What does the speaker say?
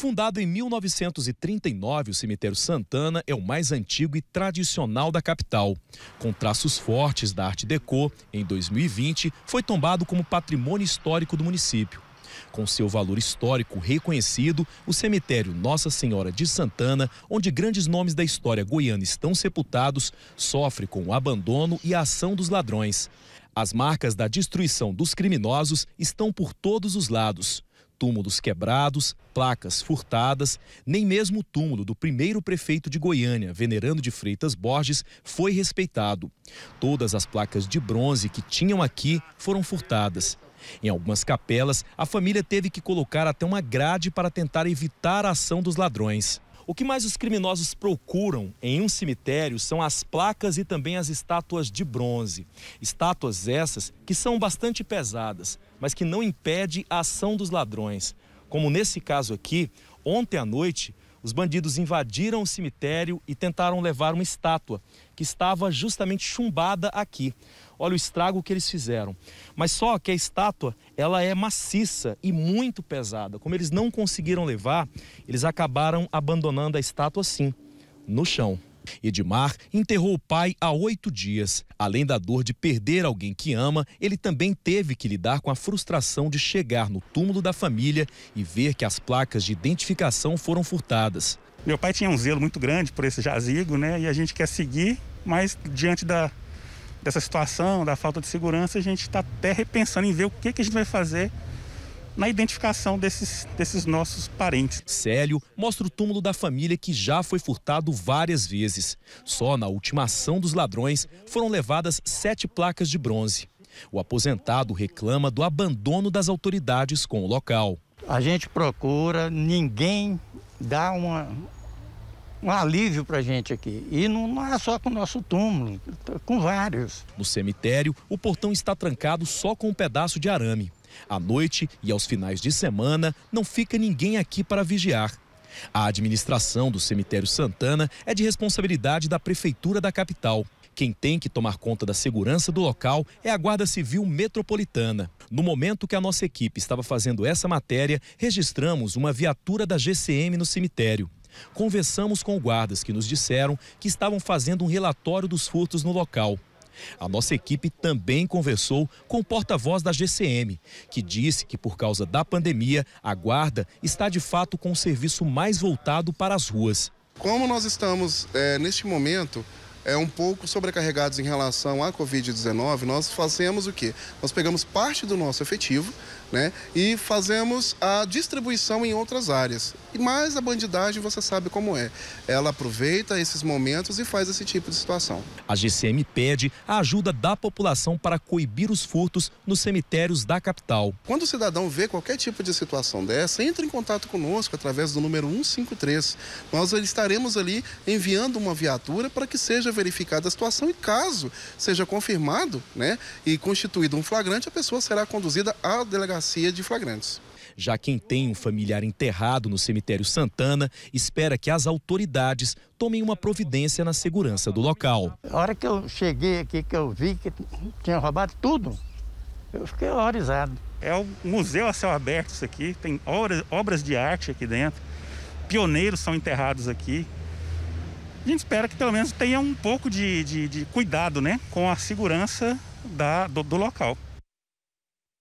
Fundado em 1939, o cemitério Santana é o mais antigo e tradicional da capital. Com traços fortes da Arte Deco, em 2020 foi tombado como patrimônio histórico do município. Com seu valor histórico reconhecido, o cemitério Nossa Senhora de Santana, onde grandes nomes da história goiana estão sepultados, sofre com o abandono e a ação dos ladrões. As marcas da destruição dos criminosos estão por todos os lados túmulos quebrados, placas furtadas, nem mesmo o túmulo do primeiro prefeito de Goiânia, Venerando de Freitas Borges, foi respeitado. Todas as placas de bronze que tinham aqui foram furtadas. Em algumas capelas, a família teve que colocar até uma grade para tentar evitar a ação dos ladrões. O que mais os criminosos procuram em um cemitério são as placas e também as estátuas de bronze. Estátuas essas que são bastante pesadas, mas que não impede a ação dos ladrões. Como nesse caso aqui, ontem à noite, os bandidos invadiram o cemitério e tentaram levar uma estátua que estava justamente chumbada aqui. Olha o estrago que eles fizeram. Mas só que a estátua, ela é maciça e muito pesada. Como eles não conseguiram levar, eles acabaram abandonando a estátua assim, no chão. Edmar enterrou o pai há oito dias. Além da dor de perder alguém que ama, ele também teve que lidar com a frustração de chegar no túmulo da família e ver que as placas de identificação foram furtadas. Meu pai tinha um zelo muito grande por esse jazigo, né? E a gente quer seguir, mas diante da, dessa situação, da falta de segurança, a gente está até repensando em ver o que, que a gente vai fazer na identificação desses, desses nossos parentes. Célio mostra o túmulo da família que já foi furtado várias vezes. Só na última ação dos ladrões foram levadas sete placas de bronze. O aposentado reclama do abandono das autoridades com o local. A gente procura, ninguém dá uma, um alívio para a gente aqui. E não, não, é só com o nosso túmulo, com vários. No cemitério, o portão está trancado só com um pedaço de arame. À noite e aos finais de semana, não fica ninguém aqui para vigiar. A administração do cemitério Santana é de responsabilidade da Prefeitura da capital. Quem tem que tomar conta da segurança do local é a Guarda Civil Metropolitana. No momento que a nossa equipe estava fazendo essa matéria, registramos uma viatura da GCM no cemitério. Conversamos com guardas que nos disseram que estavam fazendo um relatório dos furtos no local. A nossa equipe também conversou com o porta-voz da GCM, que disse que por causa da pandemia, a guarda está de fato com o serviço mais voltado para as ruas. Como nós estamos é, neste momento é, um pouco sobrecarregados em relação à Covid-19, nós fazemos o quê? Nós pegamos parte do nosso efetivo, né? E fazemos a distribuição em outras áreas. e mais a bandidagem, você sabe como é. Ela aproveita esses momentos e faz esse tipo de situação. A GCM pede a ajuda da população para coibir os furtos nos cemitérios da capital. Quando o cidadão vê qualquer tipo de situação dessa, entre em contato conosco através do número 153. Nós estaremos ali enviando uma viatura para que seja verificada a situação e caso seja confirmado, né, e constituído um flagrante, a pessoa será conduzida à delegacia delegacia de flagrantes. Já quem tem um familiar enterrado no cemitério Santana espera que as autoridades tomem uma providência na segurança do local. A hora que eu cheguei aqui, que eu vi que tinha roubado tudo, eu fiquei horrorizado. É um museu a céu aberto isso aqui, tem obras de arte aqui dentro, pioneiros são enterrados aqui. A gente espera que pelo menos tenha um pouco de, de, de cuidado né, com a segurança da, do, do local.